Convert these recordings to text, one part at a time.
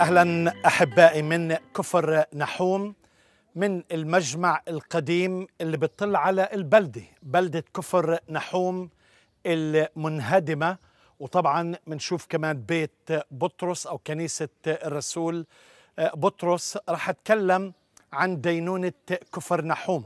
اهلا احبائي من كفر نحوم من المجمع القديم اللي بتطل على البلده بلده كفر نحوم المنهدمه وطبعا بنشوف كمان بيت بطرس او كنيسه الرسول بطرس رح اتكلم عن دينونه كفر نحوم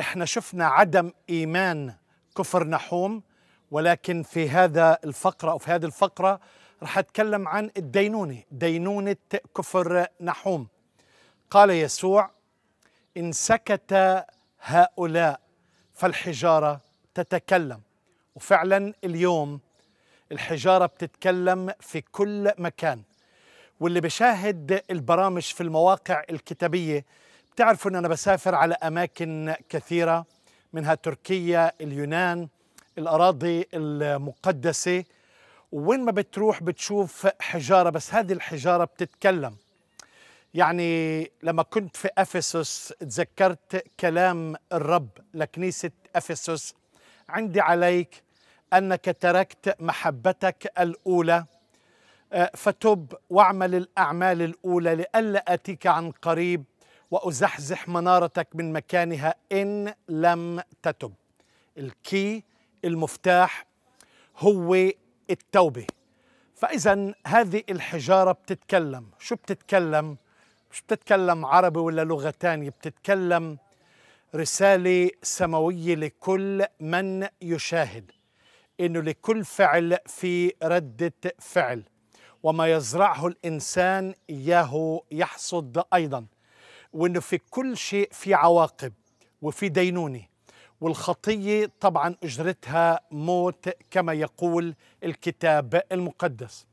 احنا شفنا عدم ايمان كفر نحوم ولكن في هذا الفقره او في هذه الفقره رح أتكلم عن الدينونة دينونة كفر نحوم قال يسوع إن سكت هؤلاء فالحجارة تتكلم وفعلا اليوم الحجارة بتتكلم في كل مكان واللي بشاهد البرامج في المواقع الكتابية بتعرفوا أن أنا بسافر على أماكن كثيرة منها تركيا اليونان الأراضي المقدسة وين ما بتروح بتشوف حجارة بس هذه الحجارة بتتكلم يعني لما كنت في أفسس تذكرت كلام الرب لكنيسة أفسس عندي عليك أنك تركت محبتك الأولى آه، فتب واعمل الأعمال الأولى لئلا أتيك عن قريب وأزحزح منارتك من مكانها إن لم تتب الكي المفتاح هو التوبة فإذا هذه الحجارة بتتكلم شو بتتكلم؟ مش بتتكلم عربي ولا لغة تانية بتتكلم رسالة سماوية لكل من يشاهد إنه لكل فعل في ردة فعل وما يزرعه الإنسان إياه يحصد أيضا وإنه في كل شيء في عواقب وفي دينونه والخطيه طبعا اجرتها موت كما يقول الكتاب المقدس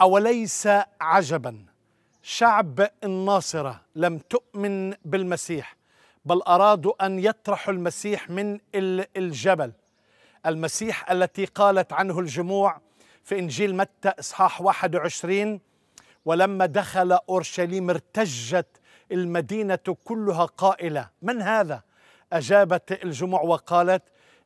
اوليس عجبا شعب الناصره لم تؤمن بالمسيح بل ارادوا ان يطرحوا المسيح من الجبل المسيح التي قالت عنه الجموع في انجيل متى اصحاح 21 ولما دخل اورشليم ارتجت المدينه كلها قائله من هذا أجابت الجموع وقالت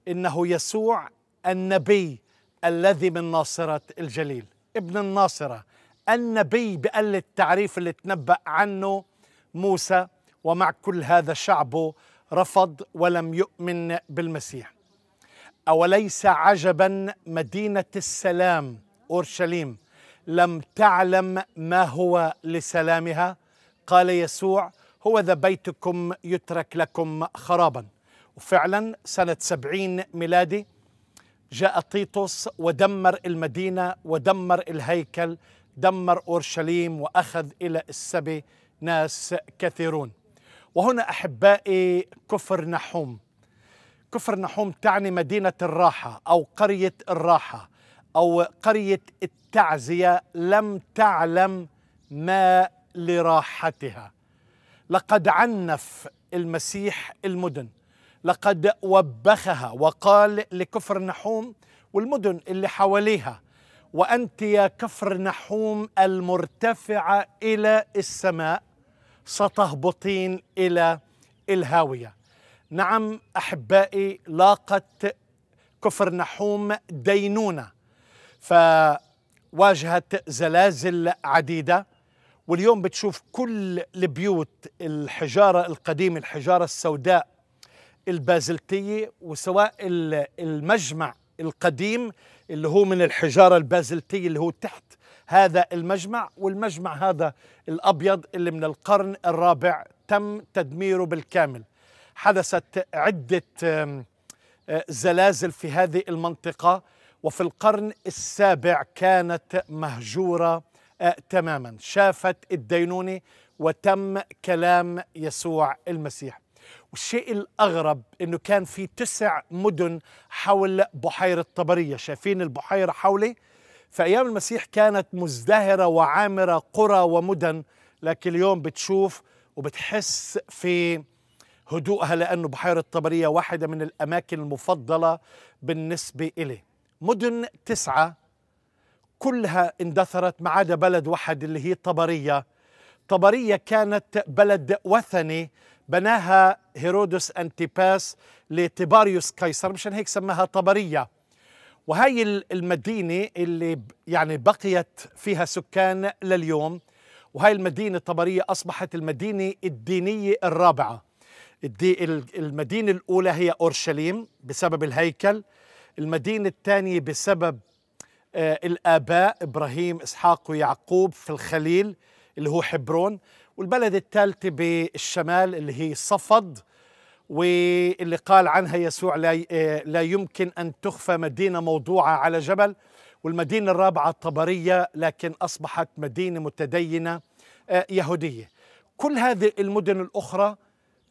إنه يسوع النبي الذي من ناصرة الجليل ابن الناصرة النبي بقل التعريف اللي تنبأ عنه موسى ومع كل هذا شعبه رفض ولم يؤمن بالمسيح أوليس عجبا مدينة السلام أورشليم لم تعلم ما هو لسلامها قال يسوع هو ذا بيتكم يترك لكم خرابا وفعلا سنة سبعين ميلادي جاء تيتوس ودمر المدينة ودمر الهيكل دمر أورشليم وأخذ إلى السبي ناس كثيرون وهنا أحبائي كفر نحوم كفر نحوم تعني مدينة الراحة أو قرية الراحة أو قرية التعزية لم تعلم ما لراحتها لقد عنف المسيح المدن لقد وبخها وقال لكفر نحوم والمدن اللي حواليها وأنت يا كفر نحوم المرتفعة إلى السماء ستهبطين إلى الهاوية نعم أحبائي لاقت كفر نحوم دينونة فواجهت زلازل عديدة واليوم بتشوف كل البيوت الحجارة القديمة الحجارة السوداء البازلتية وسواء المجمع القديم اللي هو من الحجارة البازلتية اللي هو تحت هذا المجمع والمجمع هذا الأبيض اللي من القرن الرابع تم تدميره بالكامل حدثت عدة آه، زلازل في هذه المنطقة وفي القرن السابع كانت مهجورة آه، تماما شافت الدينونة وتم كلام يسوع المسيح والشيء الأغرب أنه كان في تسع مدن حول بحيرة طبرية شايفين البحيرة حولي فأيام المسيح كانت مزدهرة وعامرة قرى ومدن لكن اليوم بتشوف وبتحس في هدوءها لأنه بحيرة طبرية واحدة من الأماكن المفضلة بالنسبة إليه مدن تسعة كلها اندثرت ما عدا بلد واحد اللي هي طبرية طبرية كانت بلد وثني بناها هيرودس أنتيباس لتباريوس قيصر مشان هيك سماها طبرية وهي المدينة اللي يعني بقيت فيها سكان لليوم وهي المدينة الطبرية أصبحت المدينة الدينية الرابعة الدي المدينة الأولى هي أورشليم بسبب الهيكل المدينة الثانية بسبب آه، الآباء إبراهيم إسحاق ويعقوب في الخليل اللي هو حبرون والبلد الثالثة بالشمال اللي هي صفد واللي قال عنها يسوع لا آه، لا يمكن أن تخفى مدينة موضوعة على جبل والمدينة الرابعة طبرية لكن أصبحت مدينة متدينة آه، يهودية كل هذه المدن الأخرى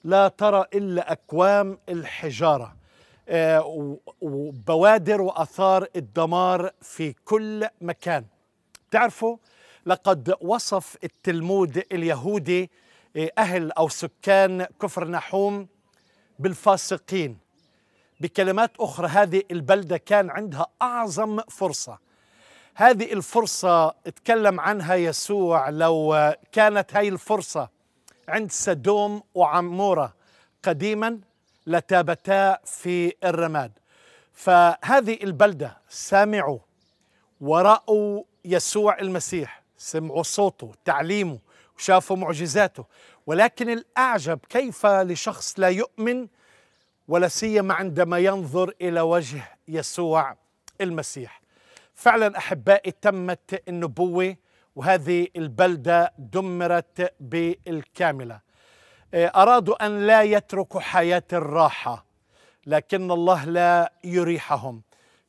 لا ترى إلا أكوام الحجارة آه، وبوادر وأثار الدمار في كل مكان تعرفوا لقد وصف التلمود اليهودي آه، أهل أو سكان كفر نحوم بالفاسقين بكلمات أخرى هذه البلدة كان عندها أعظم فرصة هذه الفرصة اتكلم عنها يسوع لو كانت هاي الفرصة عند سدوم وعمورة قديما لتابتا في الرماد فهذه البلدة سمعوا ورأوا يسوع المسيح سمعوا صوته تعليمه وشافوا معجزاته ولكن الأعجب كيف لشخص لا يؤمن ولا سيما عندما ينظر إلى وجه يسوع المسيح فعلا أحبائي تمت النبوة وهذه البلدة دمرت بالكاملة آه، أرادوا أن لا يتركوا حياة الراحة لكن الله لا يريحهم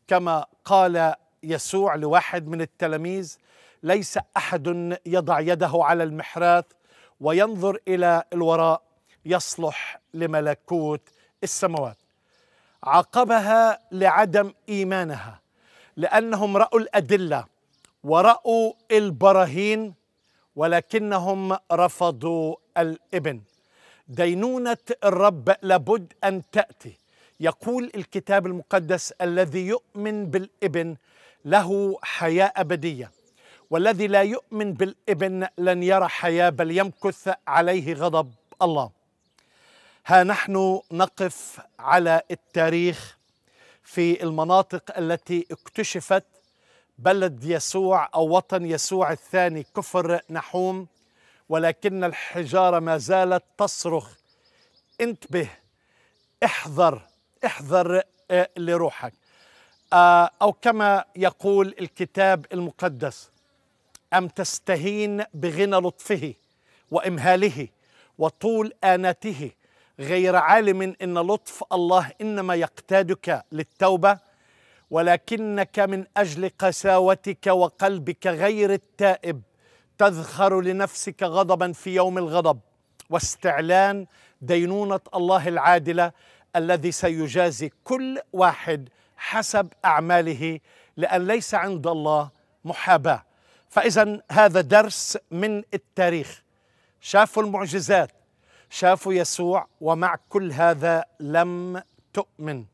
كما قال يسوع لواحد من التلاميذ ليس أحد يضع يده على المحراث وينظر إلى الوراء يصلح لملكوت السماوات عاقبها لعدم إيمانها لأنهم رأوا الأدلة ورأوا البراهين ولكنهم رفضوا الابن دينونة الرب لابد أن تأتي يقول الكتاب المقدس الذي يؤمن بالابن له حياة أبدية والذي لا يؤمن بالابن لن يرى حياة بل يمكث عليه غضب الله ها نحن نقف على التاريخ في المناطق التي اكتشفت بلد يسوع أو وطن يسوع الثاني كفر نحوم ولكن الحجارة ما زالت تصرخ انتبه احذر احذر آه، لروحك آه، أو كما يقول الكتاب المقدس أم تستهين بغنى لطفه وإمهاله وطول آناته غير عالم إن لطف الله إنما يقتادك للتوبة ولكنك من أجل قساوتك وقلبك غير التائب تذخر لنفسك غضبا في يوم الغضب واستعلان دينونه الله العادله الذي سيجازي كل واحد حسب اعماله لان ليس عند الله محاباه فاذا هذا درس من التاريخ شافوا المعجزات شافوا يسوع ومع كل هذا لم تؤمن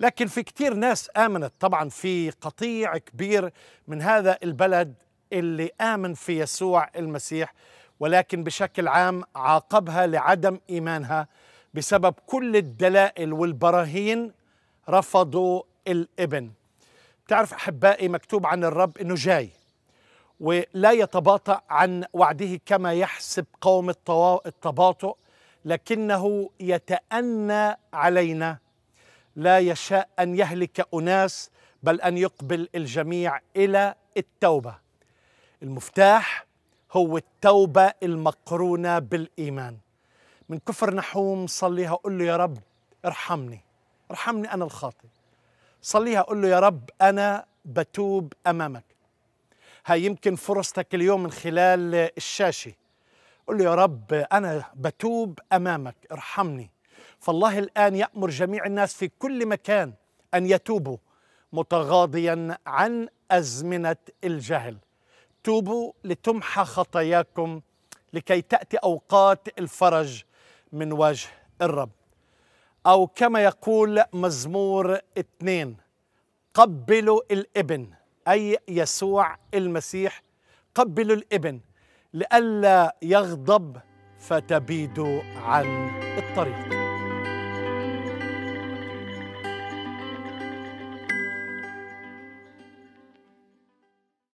لكن في كثير ناس امنت طبعا في قطيع كبير من هذا البلد اللي آمن في يسوع المسيح ولكن بشكل عام عاقبها لعدم إيمانها بسبب كل الدلائل والبراهين رفضوا الابن تعرف أحبائي مكتوب عن الرب أنه جاي ولا يتباطأ عن وعده كما يحسب قوم التباطؤ لكنه يتأنى علينا لا يشاء أن يهلك أناس بل أن يقبل الجميع إلى التوبة المفتاح هو التوبة المقرونة بالإيمان من كفر نحوم صليها قل له يا رب ارحمني ارحمني أنا الخاطئ صليها قل له يا رب أنا بتوب أمامك هاي يمكن فرصتك اليوم من خلال الشاشة قل له يا رب أنا بتوب أمامك ارحمني فالله الآن يأمر جميع الناس في كل مكان أن يتوبوا متغاضيا عن أزمنة الجهل توبوا لتمحى خطاياكم لكي تأتي أوقات الفرج من وجه الرب أو كما يقول مزمور اثنين قبلوا الابن أي يسوع المسيح قبلوا الابن لئلا يغضب فتبيدوا عن الطريق